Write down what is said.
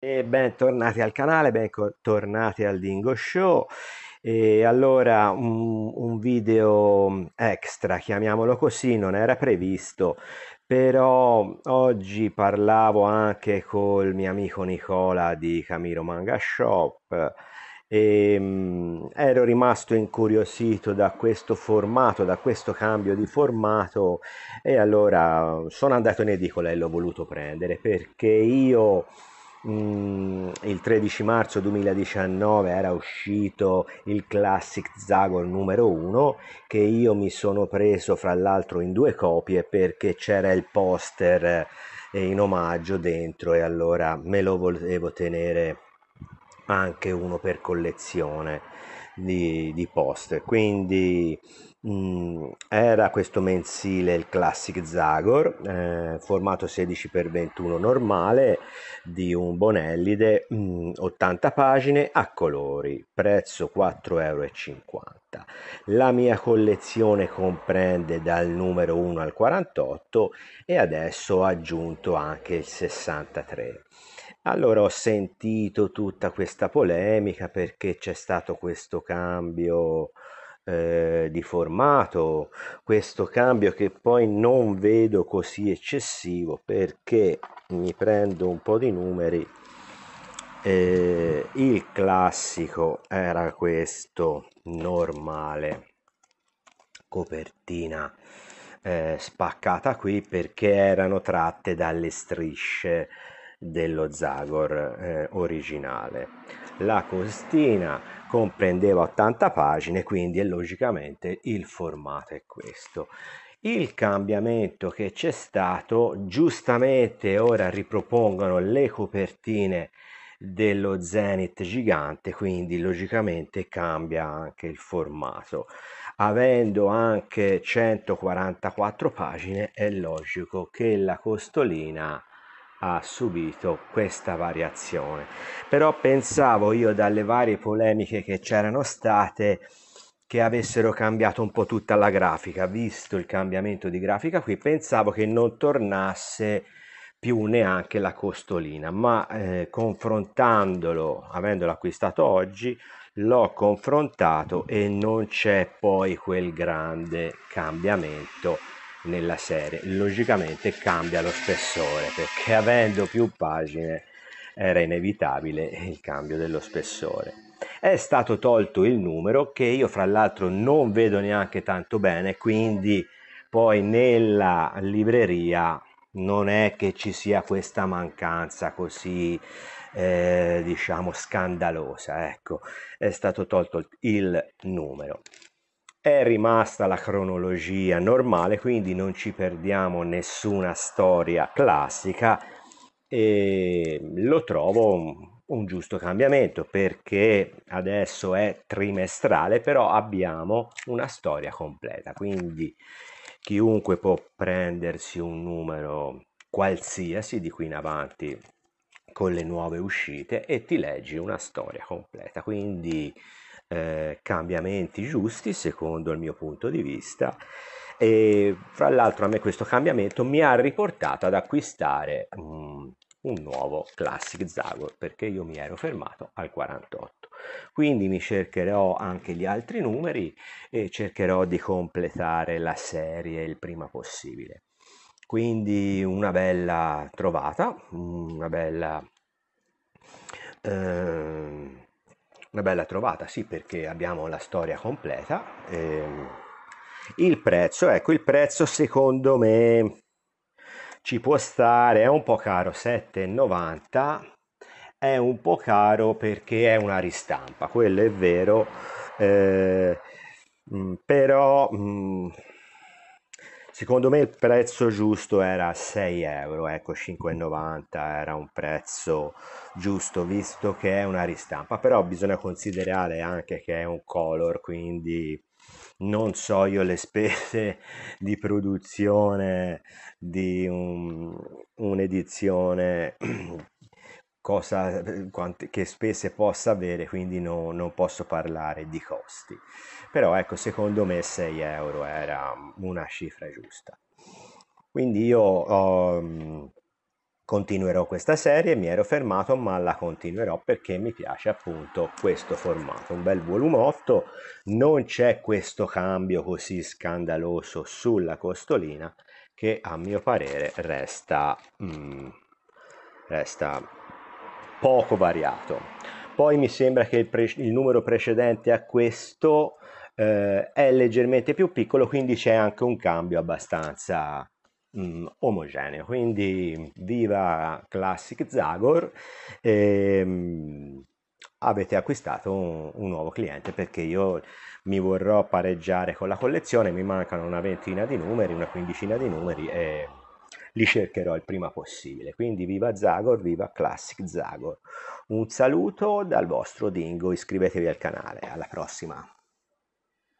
E bentornati al canale, bentornati al Dingo Show. E allora un, un, video mm, extra, chiamiamolo così, non era previsto, però oggi parlavo anche col mio amico Nicola di Camiro Manga Shop e mh, mm, ero rimasto incuriosito da questo formato, da questo cambio di formato e allora mm, sono andato in edicola e l'ho voluto prendere perché io Mm, il 13 marzo 2019 era uscito il Classic Zagor numero 1 che io mi sono preso fra l'altro in due copie perché c'era il poster eh, in omaggio dentro e allora me lo volevo tenere anche uno per collezione di, di post. Quindi mh, mm, era questo mensile, il Classic Zagor, eh, formato 16x21 normale di un Bonellide, mh, mm, 80 pagine a colori, prezzo 4,50 euro. La mia collezione comprende dal numero 1 al 48 e adesso ho aggiunto anche il 63. Allora ho sentito tutta questa polemica perché c'è stato questo cambio eh, di formato, questo cambio che poi non vedo così eccessivo perché mi prendo un po' di numeri. Eh, il classico era questo normale, copertina eh, spaccata qui perché erano tratte dalle strisce dello Zagor eh, originale. La costina comprendeva 80 pagine, quindi logicamente il formato è questo. Il cambiamento che c'è stato, giustamente ora ripropongono le copertine dello Zenith gigante, quindi logicamente cambia anche il formato. Avendo anche 144 pagine, è logico che la costolina ha subito questa variazione. Però pensavo io dalle varie polemiche che c'erano state che avessero cambiato un po' tutta la grafica, visto il cambiamento di grafica qui, pensavo che non tornasse più neanche la costolina, ma eh, confrontandolo, avendolo acquistato oggi, l'ho confrontato e non c'è poi quel grande cambiamento nella serie logicamente cambia lo spessore perché avendo più pagine era inevitabile il cambio dello spessore è stato tolto il numero che io fra l'altro non vedo neanche tanto bene quindi poi nella libreria non è che ci sia questa mancanza così eh, diciamo scandalosa ecco è stato tolto il numero è rimasta la cronologia normale, quindi non ci perdiamo nessuna storia classica e lo trovo un, un giusto cambiamento perché adesso è trimestrale, però abbiamo una storia completa, quindi chiunque può prendersi un numero qualsiasi di qui in avanti con le nuove uscite e ti leggi una storia completa, quindi eh, cambiamenti giusti secondo il mio punto di vista e fra l'altro a me questo cambiamento mi ha riportato ad acquistare mh, mm, un nuovo Classic Zagor perché io mi ero fermato al 48 quindi mi cercherò anche gli altri numeri e cercherò di completare la serie il prima possibile quindi una bella trovata mm, una bella eh, una bella trovata, sì, perché abbiamo la storia completa. Ehm, il prezzo, ecco, il prezzo secondo me ci può stare, è un po' caro, 7,90 è un po' caro perché è una ristampa, quello è vero, eh, mm, però mh, mm, Secondo me il prezzo giusto era 6 euro, ecco 5,90 era un prezzo giusto visto che è una ristampa, però bisogna considerare anche che è un color, quindi non so io le spese di produzione di un, un'edizione cosa eh, che spese possa avere, quindi no, non posso parlare di costi. Però ecco, secondo me 6 euro era una cifra giusta. Quindi io um, continuerò questa serie, mi ero fermato, ma la continuerò perché mi piace appunto questo formato, un bel volume 8, non c'è questo cambio così scandaloso sulla costolina che a mio parere resta, mm, resta poco variato. Poi mi sembra che il, pre- il numero precedente a questo eh, è leggermente più piccolo, quindi c'è anche un cambio abbastanza mh, mm, omogeneo. Quindi viva Classic Zagor! E, ehm, avete acquistato un, un, nuovo cliente perché io mi vorrò pareggiare con la collezione, mi mancano una ventina di numeri, una quindicina di numeri e li cercherò il prima possibile. Quindi viva Zagor, viva Classic Zagor. Un saluto dal vostro Dingo, iscrivetevi al canale, alla prossima.